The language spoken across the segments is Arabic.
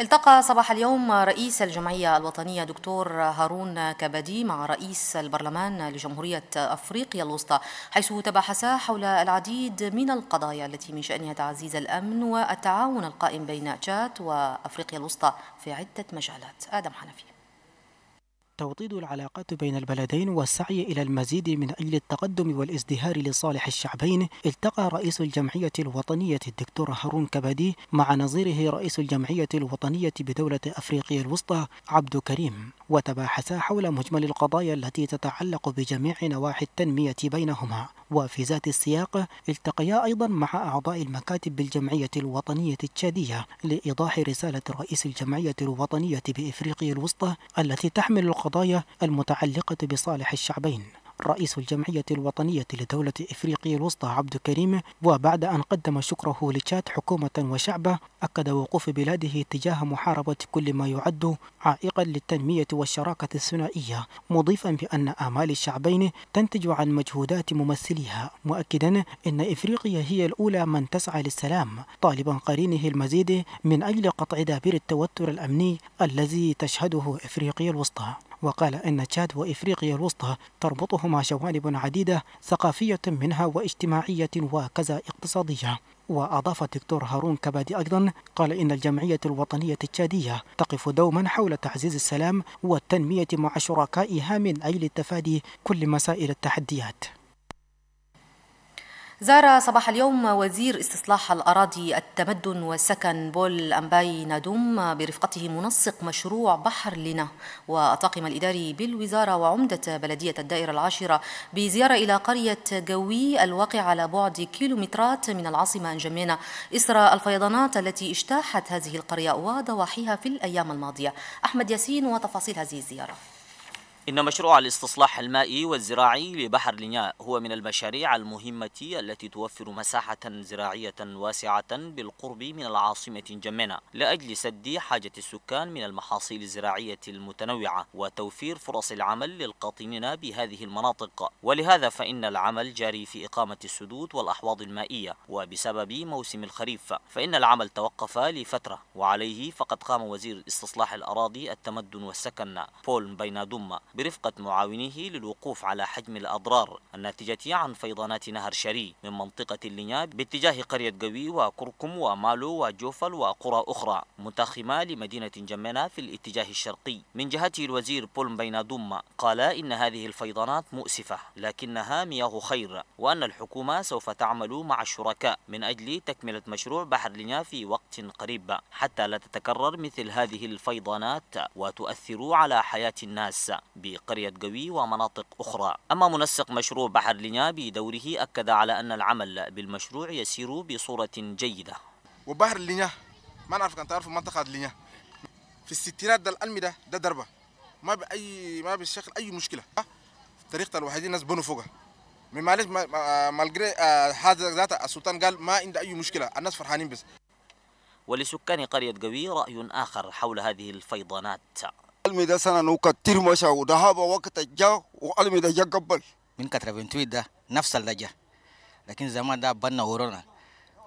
التقى صباح اليوم رئيس الجمعية الوطنية دكتور هارون كبدي مع رئيس البرلمان لجمهورية أفريقيا الوسطى حيث تباحثا حول العديد من القضايا التي من شأنها تعزيز الأمن والتعاون القائم بين تشاد وأفريقيا الوسطى في عدة مجالات آدم حنفي توطيد العلاقات بين البلدين والسعي إلى المزيد من أجل التقدم والازدهار لصالح الشعبين التقى رئيس الجمعية الوطنية الدكتور هارون كبدي مع نظيره رئيس الجمعية الوطنية بدولة أفريقيا الوسطى عبد كريم وتباحثا حول مجمل القضايا التي تتعلق بجميع نواحي التنمية بينهما وفي ذات السياق التقيا أيضا مع أعضاء المكاتب بالجمعية الوطنية التشادية لإيضاح رسالة رئيس الجمعية الوطنية بإفريقيا الوسطى التي تحمل القضايا المتعلقة بصالح الشعبين رئيس الجمعية الوطنية لدولة إفريقيا الوسطى عبد الكريم وبعد أن قدم شكره لتشاد حكومة وشعبه أكد وقوف بلاده تجاه محاربة كل ما يعد عائقا للتنمية والشراكة الثنائية مضيفا بأن آمال الشعبين تنتج عن مجهودات ممثليها مؤكدا أن إفريقيا هي الأولى من تسعى للسلام طالبا قرينه المزيد من أجل قطع دابر التوتر الأمني الذي تشهده إفريقيا الوسطى وقال أن تشاد وإفريقيا الوسطى تربطهما جوانب عديدة ثقافية منها واجتماعية وكذا اقتصادية وأضاف الدكتور هارون كبادي أيضا قال إن الجمعية الوطنية التشادية تقف دوما حول تعزيز السلام والتنمية مع شركائها من أجل تفادي كل مسائل التحديات زار صباح اليوم وزير استصلاح الأراضي التمدن والسكن بول أمباي نادوم برفقته منسق مشروع بحر لنا والطاقم الإداري بالوزارة وعمدة بلدية الدائرة العاشرة بزيارة إلى قرية جوي الواقع على بعد كيلومترات من العاصمة أنجمينا إثر الفيضانات التي اجتاحت هذه القرية وضواحيها في الأيام الماضية أحمد ياسين وتفاصيل هذه الزيارة إن مشروع الاستصلاح المائي والزراعي لبحر لينياء هو من المشاريع المهمة التي توفر مساحة زراعية واسعة بالقرب من العاصمة جمنا لأجل سد حاجة السكان من المحاصيل الزراعية المتنوعة وتوفير فرص العمل للقاطنين بهذه المناطق ولهذا فإن العمل جاري في إقامة السدود والأحواض المائية وبسبب موسم الخريف فإن العمل توقف لفترة وعليه فقد قام وزير استصلاح الأراضي التمدن والسكن بول بينادوم برفقة معاونيه للوقوف على حجم الأضرار الناتجة عن فيضانات نهر شري من منطقة اللنياب باتجاه قرية قوي وكركم ومالو وجوفل وقرى أخرى متخمة لمدينة جمنا في الاتجاه الشرقي من جهته الوزير بول بين قال إن هذه الفيضانات مؤسفة لكنها مياه خير وأن الحكومة سوف تعمل مع الشركاء من أجل تكملة مشروع بحر لنيا في وقت قريب حتى لا تتكرر مثل هذه الفيضانات وتؤثر على حياة الناس بقرية قوي ومناطق أخرى أما منسق مشروع بحر لينيا بدوره أكد على أن العمل بالمشروع يسير بصورة جيدة وبحر لينيا ما نعرف كان تعرف منطقة لينيا في الستينات ده الألمي ده ده دربة ما بأي ما بشكل أي مشكلة طريقة الوحيدين ناس بنوا فوقها من معلش مالجري آه، هذا ذات السلطان قال ما عنده أي مشكلة الناس فرحانين بس ولسكان قرية قوي رأي آخر حول هذه الفيضانات المدى سنة نكتير ما شاء الله وقت جاء والمدى جاء قبل من كترابين تويد ده نفس اللجا لكن زمان ده بنا ورونا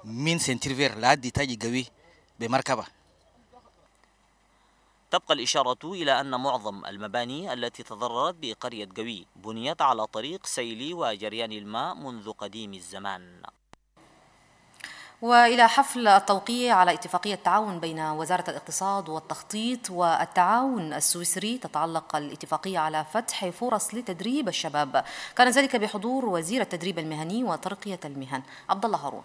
من سنتيرفير لا دي تاجي قوي بمركبة تبقى الإشارة إلى أن معظم المباني التي تضررت بقرية قوي بنيت على طريق سيلي وجريان الماء منذ قديم الزمان والى حفل التوقيع على اتفاقيه تعاون بين وزاره الاقتصاد والتخطيط والتعاون السويسري تتعلق الاتفاقيه على فتح فرص لتدريب الشباب كان ذلك بحضور وزير التدريب المهني وترقيه المهن عبد الله هارون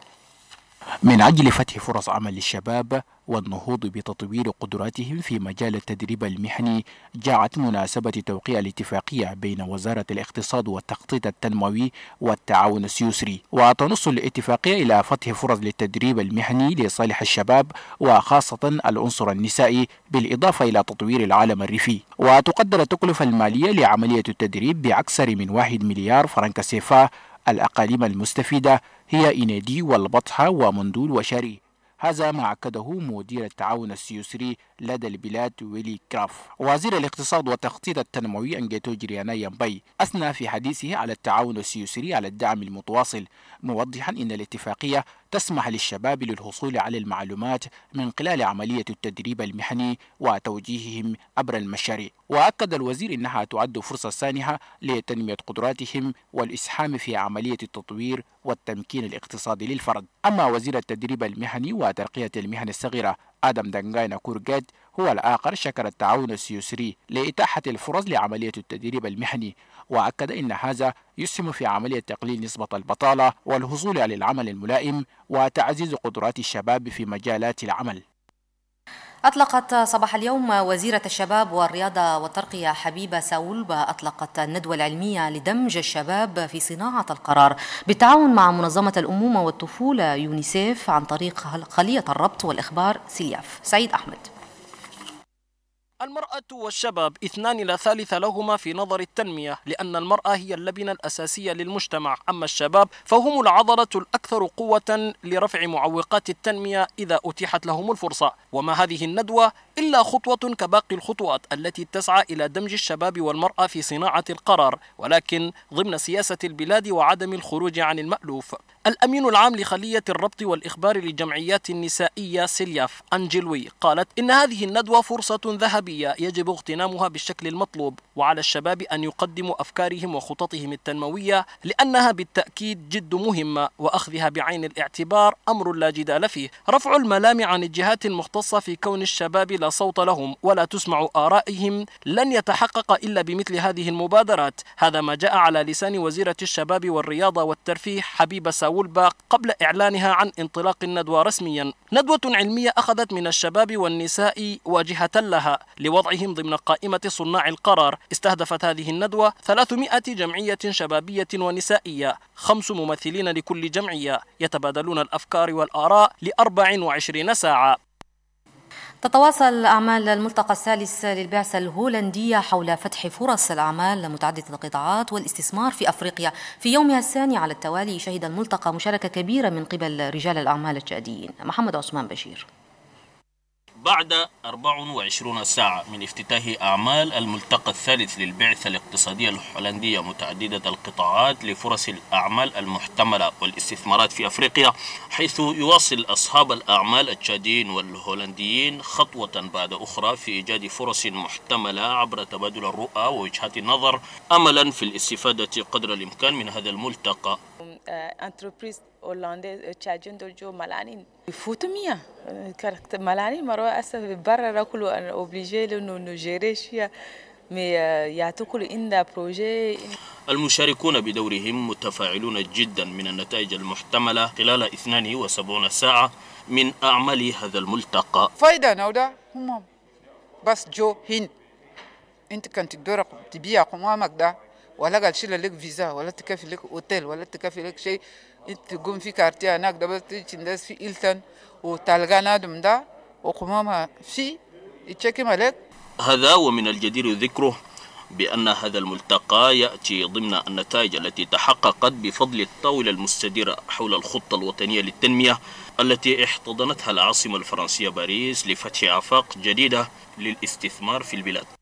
من أجل فتح فرص عمل للشباب والنهوض بتطوير قدراتهم في مجال التدريب المهني جاءت مناسبة توقيع الاتفاقية بين وزارة الاقتصاد والتخطيط التنموي والتعاون السويسري وتنص الاتفاقية إلى فتح فرص للتدريب المهني لصالح الشباب وخاصة العنصر النسائي بالإضافة إلى تطوير العالم الريفي وتقدر التكلفة المالية لعملية التدريب بأكثر من واحد مليار فرنك سيفا الأقاليم المستفيدة هي إنادي والبطحة ومندول وشري هذا ما أكده مدير التعاون السويسري لدى البلاد ويلي كراف وزير الاقتصاد والتخطيط التنموي أنجيتو جريانا ينبي أثنى في حديثه على التعاون السويسري على الدعم المتواصل موضحا أن الاتفاقية تسمح للشباب للحصول على المعلومات من خلال عملية التدريب المهني وتوجيههم عبر المشاريع وأكد الوزير أنها تعد فرصة سانحة لتنمية قدراتهم والإسهام في عملية التطوير والتمكين الاقتصادي للفرد أما وزير التدريب المهني وترقية المهن الصغيرة آدم دنغاينا كورجات هو الآخر شكر التعاون السويسري لإتاحة الفرص لعملية التدريب المهني وأكد إن هذا يسهم في عملية تقليل نسبة البطالة والحصول على العمل الملائم وتعزيز قدرات الشباب في مجالات العمل أطلقت صباح اليوم وزيرة الشباب والرياضة والترقية حبيبة ساولبا أطلقت الندوة العلمية لدمج الشباب في صناعة القرار بالتعاون مع منظمة الأمومة والطفولة يونيسيف عن طريق خلية الربط والإخبار سيلياف سعيد أحمد المرأة والشباب اثنان لا ثالث لهما في نظر التنمية لأن المرأة هي اللبنة الأساسية للمجتمع أما الشباب فهم العضلة الأكثر قوة لرفع معوقات التنمية إذا أتيحت لهم الفرصة وما هذه الندوة إلا خطوة كباقي الخطوات التي تسعى إلى دمج الشباب والمرأة في صناعة القرار ولكن ضمن سياسة البلاد وعدم الخروج عن المألوف الأمين العام لخلية الربط والإخبار للجمعيات النسائية سيلياف أنجلوي قالت إن هذه الندوة فرصة ذهبية يجب اغتنامها بالشكل المطلوب وعلى الشباب أن يقدموا أفكارهم وخططهم التنموية لأنها بالتأكيد جد مهمة وأخذها بعين الاعتبار أمر لا جدال فيه رفع الملام عن الجهات المختصة في كون الشباب لا صوت لهم ولا تسمع آرائهم لن يتحقق إلا بمثل هذه المبادرات هذا ما جاء على لسان وزيرة الشباب والرياضة والترفيه حبيبة ساولبا قبل إعلانها عن انطلاق الندوة رسميا ندوة علمية أخذت من الشباب والنساء واجهة لها لوضعهم ضمن قائمة صناع القرار استهدفت هذه الندوة 300 جمعية شبابية ونسائية خمس ممثلين لكل جمعية يتبادلون الأفكار والآراء ل 24 ساعة تتواصل أعمال الملتقى الثالث للبعثة الهولندية حول فتح فرص الأعمال لمتعددة القطاعات والاستثمار في أفريقيا في يومها الثاني على التوالي شهد الملتقى مشاركة كبيرة من قبل رجال الأعمال التشاديين محمد عثمان بشير بعد 24 ساعة من افتتاح أعمال الملتقى الثالث للبعثة الاقتصادية الهولندية متعددة القطاعات لفرص الأعمال المحتملة والاستثمارات في أفريقيا حيث يواصل أصحاب الأعمال التشاديين والهولنديين خطوة بعد أخرى في إيجاد فرص محتملة عبر تبادل الرؤى ووجهات النظر أملا في الاستفادة قدر الإمكان من هذا الملتقى انتربريز هولندي تشاجن درجو ملانين فوتمية آه، كاركت ملانين مرة أسف برا راكلو أنا أوبليجي لأنه نجيريشيا مي آه، يعتقل إن بروجي المشاركون بدورهم متفاعلون جدا من النتائج المحتملة خلال 72 ساعة من أعمال هذا الملتقى فايدة نودا هم بس جو هند أنت كنت دورك تبيع قمامك ده ولا قال تشيل لك فيزا ولا تكفي لك اوتيل ولا تكفي لك شيء انت تقوم في كارتي هناك دابا تيجي تندس في إلتن وتلقى نادم ده وقمامها في يتشكم عليك هذا ومن الجدير ذكره بأن هذا الملتقى يأتي ضمن النتائج التي تحققت بفضل الطاولة المستديرة حول الخطة الوطنية للتنمية التي احتضنتها العاصمة الفرنسية باريس لفتح آفاق جديدة للاستثمار في البلاد